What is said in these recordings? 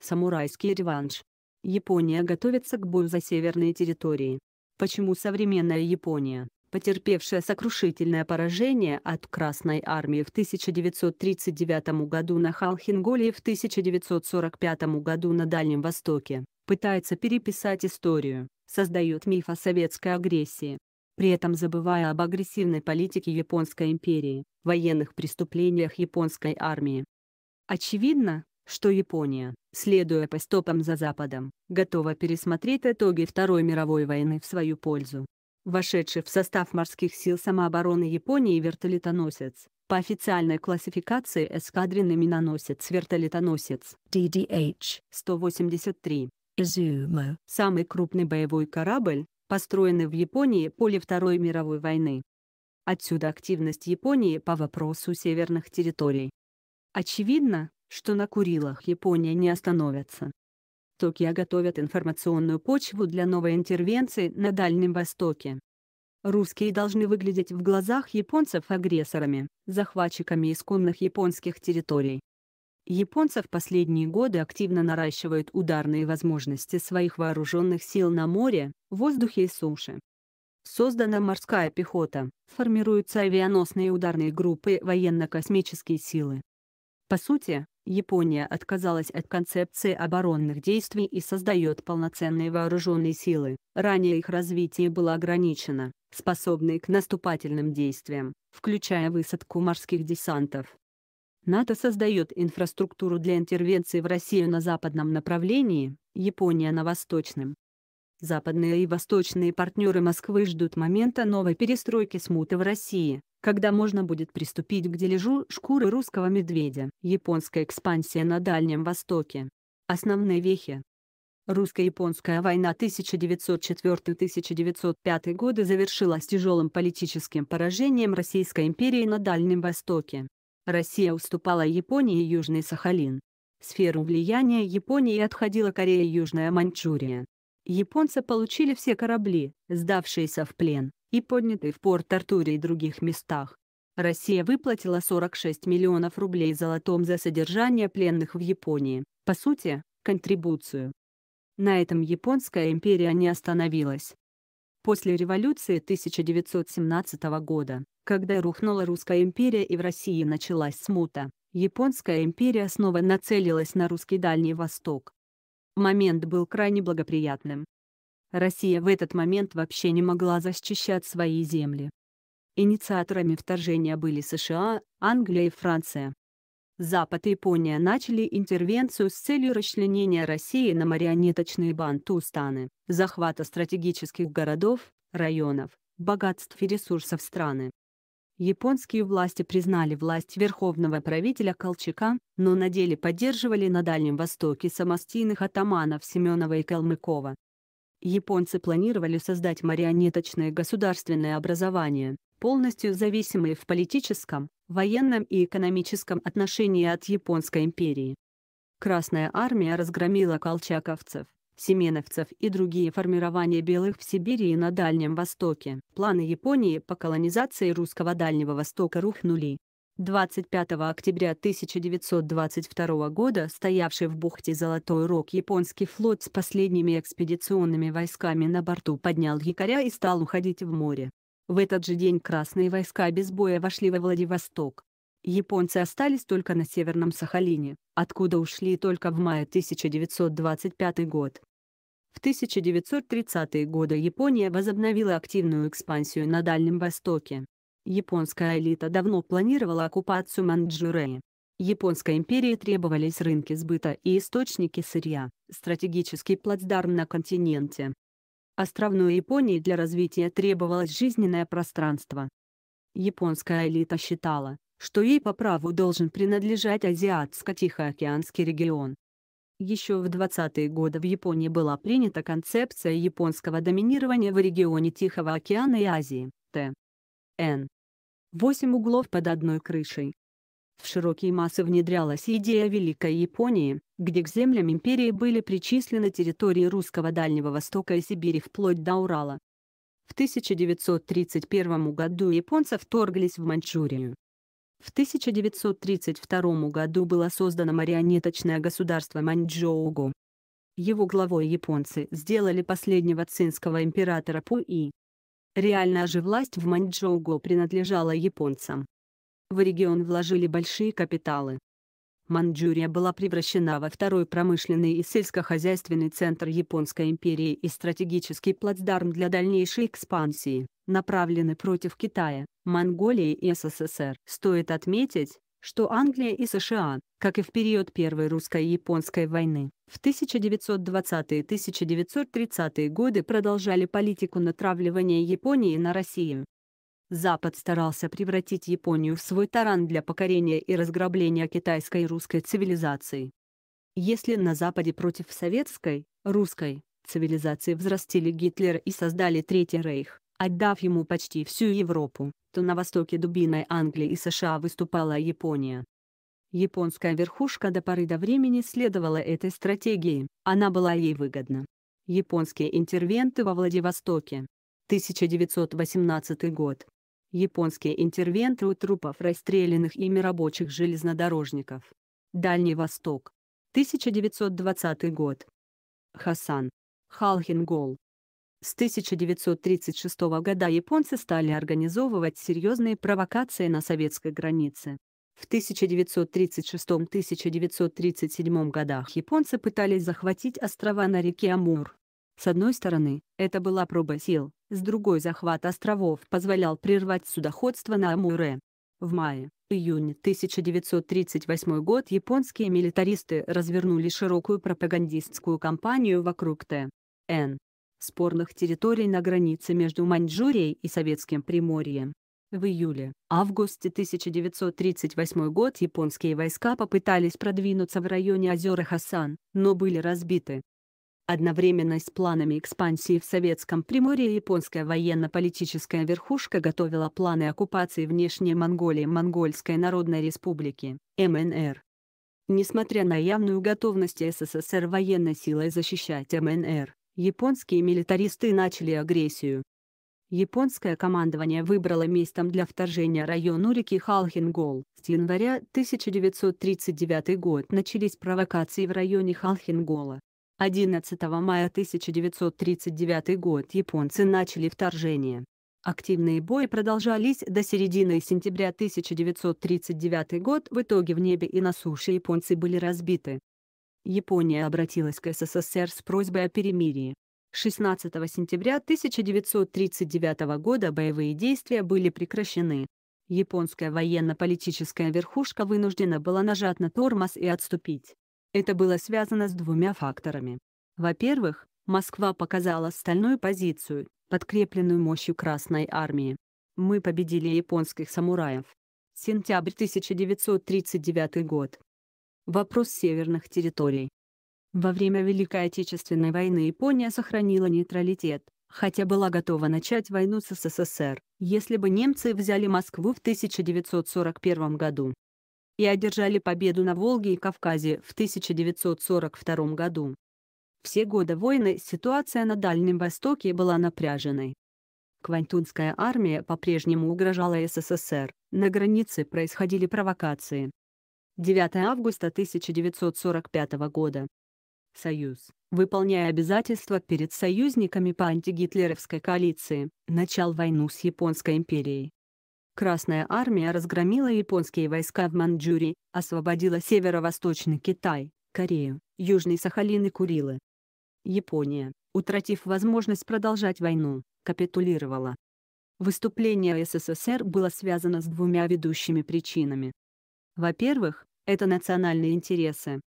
Самурайский реванш. Япония готовится к бою за северные территории. Почему современная Япония, потерпевшая сокрушительное поражение от Красной армии в 1939 году на Халхинголе и в 1945 году на Дальнем Востоке, пытается переписать историю, создает миф о советской агрессии, при этом забывая об агрессивной политике Японской империи, военных преступлениях японской армии. Очевидно, что Япония, следуя по стопам за Западом, готова пересмотреть итоги Второй мировой войны в свою пользу. Вошедший в состав морских сил самообороны Японии вертолетоносец, по официальной классификации эскадренный миноносец-вертолетоносец DDH-183 Изумо, самый крупный боевой корабль, построенный в Японии после Второй мировой войны. Отсюда активность Японии по вопросу северных территорий. Очевидно, что на Курилах Япония не остановится. Токио готовят информационную почву для новой интервенции на Дальнем Востоке. Русские должны выглядеть в глазах японцев агрессорами, захватчиками исконных японских территорий. Японцы в последние годы активно наращивают ударные возможности своих вооруженных сил на море, воздухе и суше. Создана морская пехота, формируются авианосные ударные группы военно-космические силы. По сути, Япония отказалась от концепции оборонных действий и создает полноценные вооруженные силы. Ранее их развитие было ограничено, способные к наступательным действиям, включая высадку морских десантов. НАТО создает инфраструктуру для интервенции в Россию на западном направлении, Япония на восточном. Западные и восточные партнеры Москвы ждут момента новой перестройки смуты в России, когда можно будет приступить к дележу шкуры русского медведя. Японская экспансия на Дальнем Востоке. Основные вехи. Русско-японская война 1904-1905 годы завершилась тяжелым политическим поражением Российской империи на Дальнем Востоке. Россия уступала Японии Южный Сахалин. сферу влияния Японии отходила Корея и Южная Маньчжурия. Японцы получили все корабли, сдавшиеся в плен и подняты в Порт-Артуре и других местах. Россия выплатила 46 миллионов рублей золотом за содержание пленных в Японии, по сути, контрибуцию. На этом Японская империя не остановилась. После революции 1917 года, когда рухнула Русская империя и в России началась смута, Японская империя снова нацелилась на русский Дальний Восток. Момент был крайне благоприятным, Россия в этот момент вообще не могла защищать свои земли. Инициаторами вторжения были США, Англия и Франция. Запад и Япония начали интервенцию с целью расчленения России на марионеточные бантустаны, захвата стратегических городов, районов, богатств и ресурсов страны. Японские власти признали власть верховного правителя Колчака, но на деле поддерживали на Дальнем Востоке самостийных атаманов Семенова и Калмыкова, Японцы планировали создать марионеточное государственное образование, полностью зависимые в политическом, военном и экономическом отношении от Японской империи. Красная армия разгромила колчаковцев, семеновцев и другие формирования белых в Сибири и на Дальнем Востоке. Планы Японии по колонизации русского Дальнего Востока рухнули. 25 октября 1922 года стоявший в бухте Золотой Рог японский флот с последними экспедиционными войсками на борту поднял якоря и стал уходить в море. В этот же день красные войска без боя вошли во Владивосток. Японцы остались только на Северном Сахалине, откуда ушли только в мае 1925 год. В 1930-е годы Япония возобновила активную экспансию на Дальнем Востоке. Японская элита давно планировала оккупацию Манчжурии. Японской империи требовались рынки сбыта и источники сырья, стратегический плацдарм на континенте. Островной Японии для развития требовалось жизненное пространство. Японская элита считала, что ей по праву должен принадлежать Азиатско-Тихоокеанский регион. Еще в 20-е годы в Японии была принята концепция японского доминирования в регионе Тихого океана и Азии, Т. Н. Восемь углов под одной крышей. В широкие массы внедрялась идея Великой Японии, где к землям империи были причислены территории русского Дальнего Востока и Сибири вплоть до Урала. В 1931 году японцы вторглись в Маньчжурию. В 1932 году было создано марионеточное государство Маньчжоугу. Его главой японцы сделали последнего цинского императора Пуи. Реально же власть в Маньчжоуго принадлежала японцам. В регион вложили большие капиталы. Маньчжурия была превращена во второй промышленный и сельскохозяйственный центр Японской империи и стратегический плацдарм для дальнейшей экспансии, направленный против Китая, Монголии и СССР. Стоит отметить, что Англия и США, как и в период Первой русско-японской войны, в 1920-1930-е годы продолжали политику натравливания Японии на Россию. Запад старался превратить Японию в свой таран для покорения и разграбления китайской и русской цивилизации. Если на Западе против советской, русской, цивилизации взрастили Гитлер и создали Третий Рейх, отдав ему почти всю Европу, то на востоке дубиной Англии и США выступала Япония. Японская верхушка до поры до времени следовала этой стратегии, она была ей выгодна. Японские интервенты во Владивостоке. 1918 год. Японские интервенты у трупов расстрелянных ими рабочих железнодорожников. Дальний Восток. 1920 год. Хасан. Халхингол. С 1936 года японцы стали организовывать серьезные провокации на советской границе. В 1936-1937 годах японцы пытались захватить острова на реке Амур. С одной стороны, это была проба сил, с другой захват островов позволял прервать судоходство на Амуре. В мае-июне 1938 год японские милитаристы развернули широкую пропагандистскую кампанию вокруг Т. Н спорных территорий на границе между Маньчжурией и Советским Приморьем. В июле-августе 1938 год японские войска попытались продвинуться в районе озера Хасан, но были разбиты. Одновременно с планами экспансии в Советском Приморье японская военно-политическая верхушка готовила планы оккупации внешней Монголии Монгольской Народной Республики, МНР. Несмотря на явную готовность СССР военной силой защищать МНР, Японские милитаристы начали агрессию. Японское командование выбрало местом для вторжения район Урики Халхингол. С января 1939 год начались провокации в районе Халхингола. 11 мая 1939 год японцы начали вторжение. Активные бои продолжались до середины сентября 1939 год. В итоге в небе и на суше японцы были разбиты. Япония обратилась к СССР с просьбой о перемирии. 16 сентября 1939 года боевые действия были прекращены. Японская военно-политическая верхушка вынуждена была нажать на тормоз и отступить. Это было связано с двумя факторами. Во-первых, Москва показала стальную позицию, подкрепленную мощью Красной Армии. Мы победили японских самураев. Сентябрь 1939 год. Вопрос северных территорий. Во время Великой Отечественной войны Япония сохранила нейтралитет, хотя была готова начать войну с СССР, если бы немцы взяли Москву в 1941 году и одержали победу на Волге и Кавказе в 1942 году. Все годы войны ситуация на Дальнем Востоке была напряженной. Квантунская армия по-прежнему угрожала СССР, на границе происходили провокации, 9 августа 1945 года. Союз, выполняя обязательства перед союзниками по антигитлеровской коалиции, начал войну с Японской империей. Красная армия разгромила японские войска в Маньчжурии, освободила северо-восточный Китай, Корею, Южный Сахалин и Курилы. Япония, утратив возможность продолжать войну, капитулировала. Выступление СССР было связано с двумя ведущими причинами. Во-первых, это национальные интересы.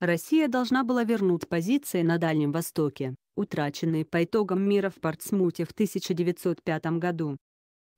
Россия должна была вернуть позиции на Дальнем Востоке, утраченные по итогам мира в Портсмуте в 1905 году.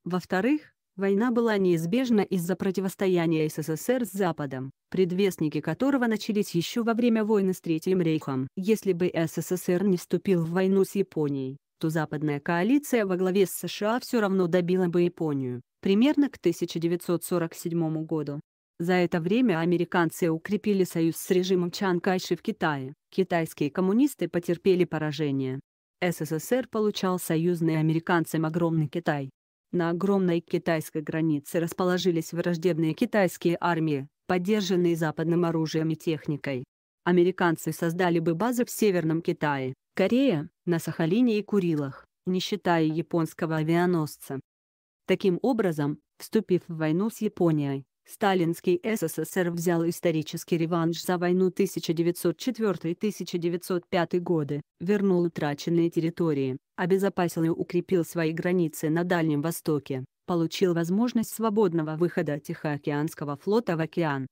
Во-вторых, война была неизбежна из-за противостояния СССР с Западом, предвестники которого начались еще во время войны с Третьим Рейхом. Если бы СССР не вступил в войну с Японией, то западная коалиция во главе с США все равно добила бы Японию, примерно к 1947 году. За это время американцы укрепили союз с режимом Чан Кайши в Китае. Китайские коммунисты потерпели поражение. СССР получал союзный американцам огромный Китай. На огромной китайской границе расположились враждебные китайские армии, поддержанные западным оружием и техникой. Американцы создали бы базы в Северном Китае, Корее, на Сахалине и Курилах, не считая японского авианосца. Таким образом, вступив в войну с Японией, Сталинский СССР взял исторический реванш за войну 1904-1905 годы, вернул утраченные территории, обезопасил и укрепил свои границы на Дальнем Востоке, получил возможность свободного выхода Тихоокеанского флота в океан.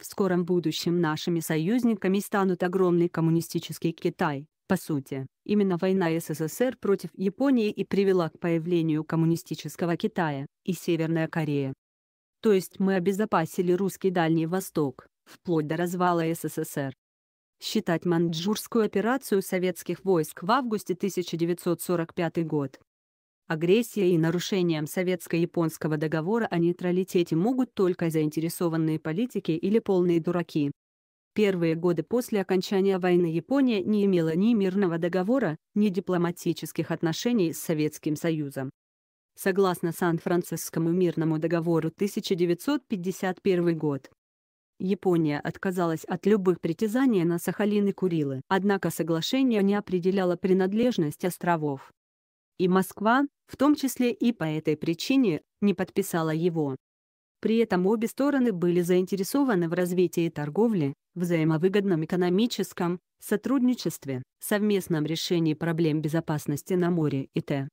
В скором будущем нашими союзниками станут огромный коммунистический Китай, по сути, именно война СССР против Японии и привела к появлению коммунистического Китая, и Северная Корея, то есть мы обезопасили русский Дальний Восток, вплоть до развала СССР. Считать маньчжурскую операцию советских войск в августе 1945 год агрессией и нарушением советско-японского договора о нейтралитете могут только заинтересованные политики или полные дураки. Первые годы после окончания войны Япония не имела ни мирного договора, ни дипломатических отношений с Советским Союзом согласно Сан-Францискому мирному договору 1951 год. Япония отказалась от любых притязаний на Сахалин и Курилы, однако соглашение не определяло принадлежность островов. И Москва, в том числе и по этой причине, не подписала его. При этом обе стороны были заинтересованы в развитии торговли, взаимовыгодном экономическом сотрудничестве, совместном решении проблем безопасности на море и т.д.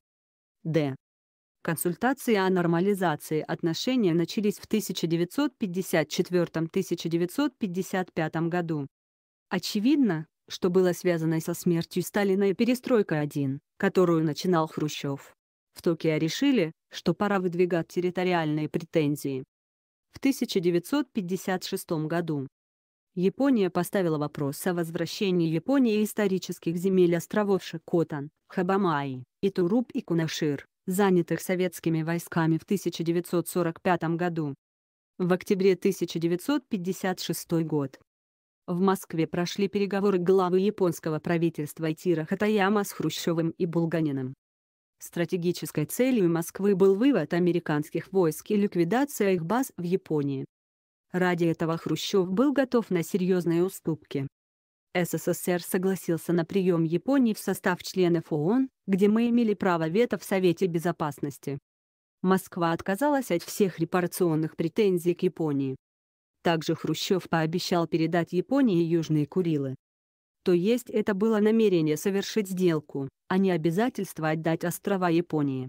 Консультации о нормализации отношений начались в 1954-1955 году. Очевидно, что было связано со смертью Сталина и «Перестройка-1», которую начинал Хрущев. В Токио решили, что пора выдвигать территориальные претензии. В 1956 году Япония поставила вопрос о возвращении Японии исторических земель островов Шикотан, Хабамаи, Итуруп и Кунашир занятых советскими войсками в 1945 году. В октябре 1956 год. В Москве прошли переговоры главы японского правительства Итира Хатаяма с Хрущевым и Булганиным. Стратегической целью Москвы был вывод американских войск и ликвидация их баз в Японии. Ради этого Хрущев был готов на серьезные уступки. СССР согласился на прием Японии в состав членов ООН, где мы имели право вето в Совете Безопасности. Москва отказалась от всех репарационных претензий к Японии. Также Хрущев пообещал передать Японии Южные Курилы. То есть это было намерение совершить сделку, а не обязательство отдать острова Японии.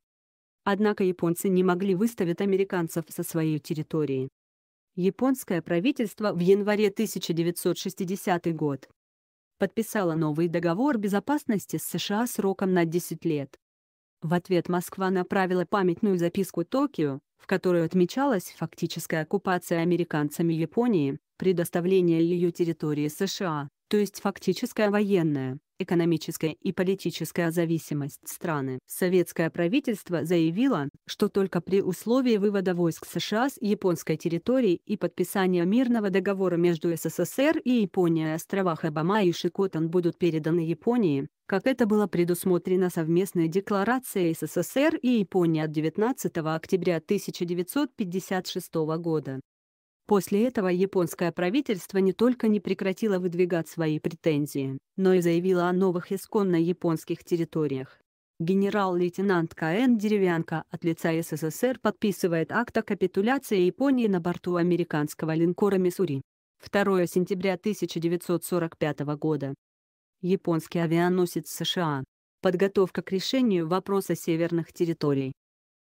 Однако японцы не могли выставить американцев со своей территории. Японское правительство в январе 1960 год подписала новый договор безопасности с США сроком на 10 лет. В ответ Москва направила памятную записку Токио, в которой отмечалась фактическая оккупация американцами Японии, предоставление ее территории США то есть фактическая военная, экономическая и политическая зависимость страны. Советское правительство заявило, что только при условии вывода войск США с японской территории и подписания мирного договора между СССР и Японией островах Обама и Шикотан будут переданы Японии, как это было предусмотрено совместной декларацией СССР и Японии от 19 октября 1956 года. После этого японское правительство не только не прекратило выдвигать свои претензии, но и заявило о новых исконно японских территориях. Генерал-лейтенант К.Н. Деревянко от лица СССР подписывает акт о капитуляции Японии на борту американского линкора «Миссури». 2 сентября 1945 года. Японский авианосец США. Подготовка к решению вопроса северных территорий.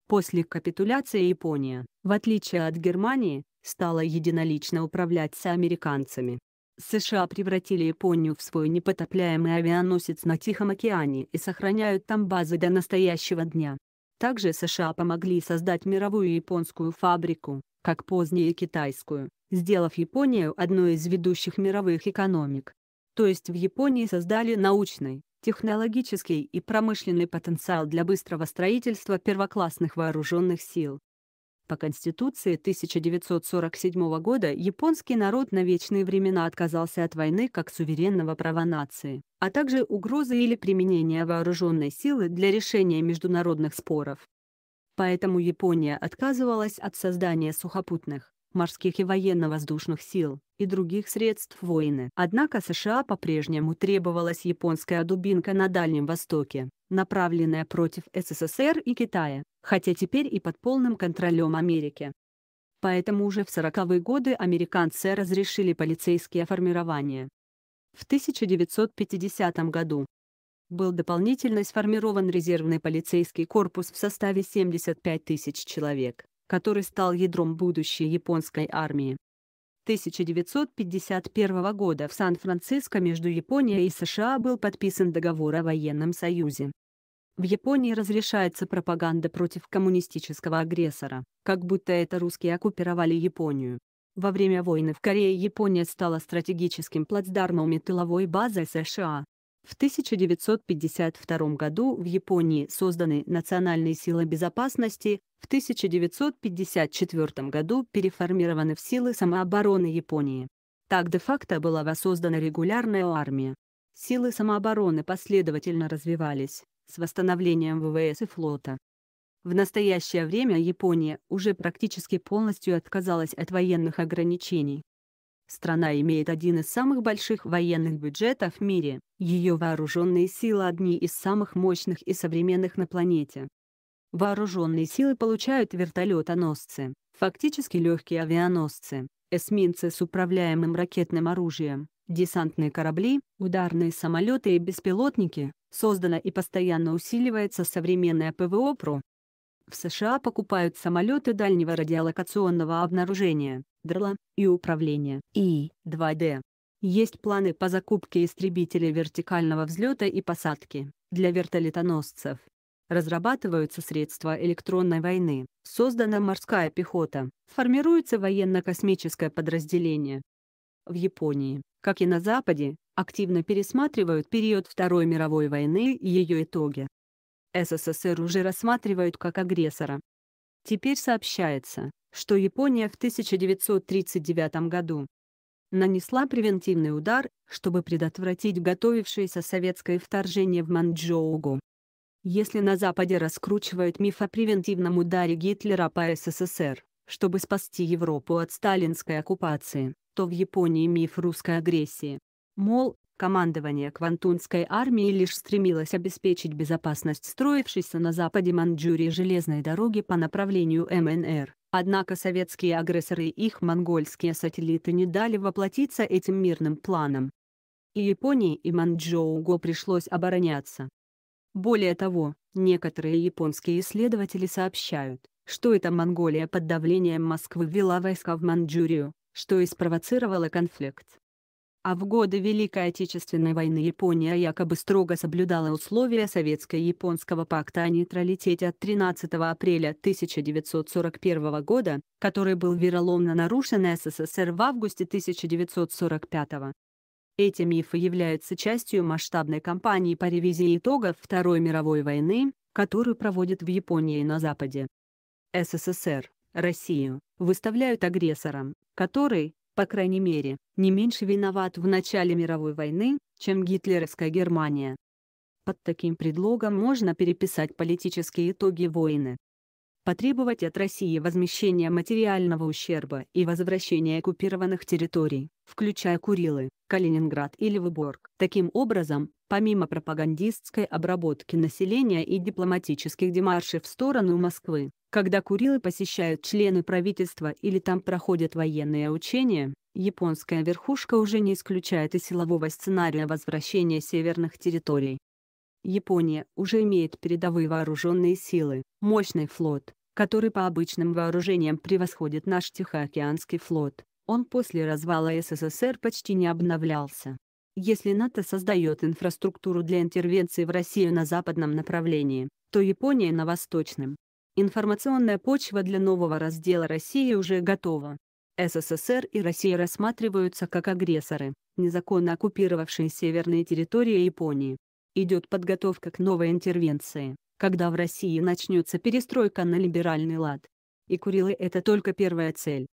После капитуляции Япония, в отличие от Германии, стала единолично управлять управляться американцами. США превратили Японию в свой непотопляемый авианосец на Тихом океане и сохраняют там базы до настоящего дня. Также США помогли создать мировую японскую фабрику, как позднее китайскую, сделав Японию одной из ведущих мировых экономик. То есть в Японии создали научный, технологический и промышленный потенциал для быстрого строительства первоклассных вооруженных сил. По Конституции 1947 года японский народ на вечные времена отказался от войны как суверенного права нации, а также угрозы или применения вооруженной силы для решения международных споров. Поэтому Япония отказывалась от создания сухопутных, морских и военно-воздушных сил и других средств войны. Однако США по-прежнему требовалась японская дубинка на Дальнем Востоке, направленная против СССР и Китая, хотя теперь и под полным контролем Америки. Поэтому уже в 40-е годы американцы разрешили полицейские формирования. В 1950 году был дополнительно сформирован резервный полицейский корпус в составе 75 тысяч человек который стал ядром будущей японской армии. 1951 года в Сан-Франциско между Японией и США был подписан договор о военном союзе. В Японии разрешается пропаганда против коммунистического агрессора, как будто это русские оккупировали Японию. Во время войны в Корее Япония стала стратегическим плацдармом и тыловой базой США, в 1952 году в Японии созданы Национальные силы безопасности, в 1954 году переформированы в силы самообороны Японии. Так де-факто была воссоздана регулярная армия. Силы самообороны последовательно развивались, с восстановлением ВВС и флота. В настоящее время Япония уже практически полностью отказалась от военных ограничений. Страна имеет один из самых больших военных бюджетов в мире. Ее вооруженные силы одни из самых мощных и современных на планете. Вооруженные силы получают вертолетоносцы, фактически легкие авианосцы, эсминцы с управляемым ракетным оружием, десантные корабли, ударные самолеты и беспилотники. Создана и постоянно усиливается современная ПВО ПРО, в США покупают самолеты дальнего радиолокационного обнаружения, ДРЛа, и управления, и 2D. Есть планы по закупке истребителей вертикального взлета и посадки для вертолетоносцев. Разрабатываются средства электронной войны, создана морская пехота, формируется военно-космическое подразделение. В Японии, как и на Западе, активно пересматривают период Второй мировой войны и ее итоги. СССР уже рассматривают как агрессора. Теперь сообщается, что Япония в 1939 году нанесла превентивный удар, чтобы предотвратить готовившееся советское вторжение в Манчжоугу. Если на Западе раскручивают миф о превентивном ударе Гитлера по СССР, чтобы спасти Европу от сталинской оккупации, то в Японии миф русской агрессии. Мол, Командование Квантунской армии лишь стремилось обеспечить безопасность строившейся на западе Маньчжурии железной дороги по направлению МНР. Однако советские агрессоры и их монгольские сателлиты не дали воплотиться этим мирным планам. И Японии и Манчжоуго пришлось обороняться. Более того, некоторые японские исследователи сообщают, что эта Монголия под давлением Москвы ввела войска в Маньчжурию, что и спровоцировало конфликт. А в годы Великой Отечественной войны Япония якобы строго соблюдала условия Советско-японского пакта о нейтралитете от 13 апреля 1941 года, который был вероломно нарушен СССР в августе 1945 года. эти мифы являются частью масштабной кампании по ревизии итогов Второй мировой войны, которую проводят в Японии и на Западе. СССР, Россию, выставляют агрессором, который, по крайней мере, не меньше виноват в начале мировой войны, чем гитлеровская Германия. Под таким предлогом можно переписать политические итоги войны. Потребовать от России возмещения материального ущерба и возвращения оккупированных территорий, включая Курилы, Калининград или Выборг. Таким образом, помимо пропагандистской обработки населения и дипломатических демаршей в сторону Москвы, когда Курилы посещают члены правительства или там проходят военные учения, японская верхушка уже не исключает и силового сценария возвращения северных территорий. Япония уже имеет передовые вооруженные силы, мощный флот, который по обычным вооружениям превосходит наш Тихоокеанский флот. Он после развала СССР почти не обновлялся. Если НАТО создает инфраструктуру для интервенции в Россию на западном направлении, то Япония на восточном. Информационная почва для нового раздела России уже готова. СССР и Россия рассматриваются как агрессоры, незаконно оккупировавшие северные территории Японии. Идет подготовка к новой интервенции, когда в России начнется перестройка на либеральный лад. И Курилы – это только первая цель.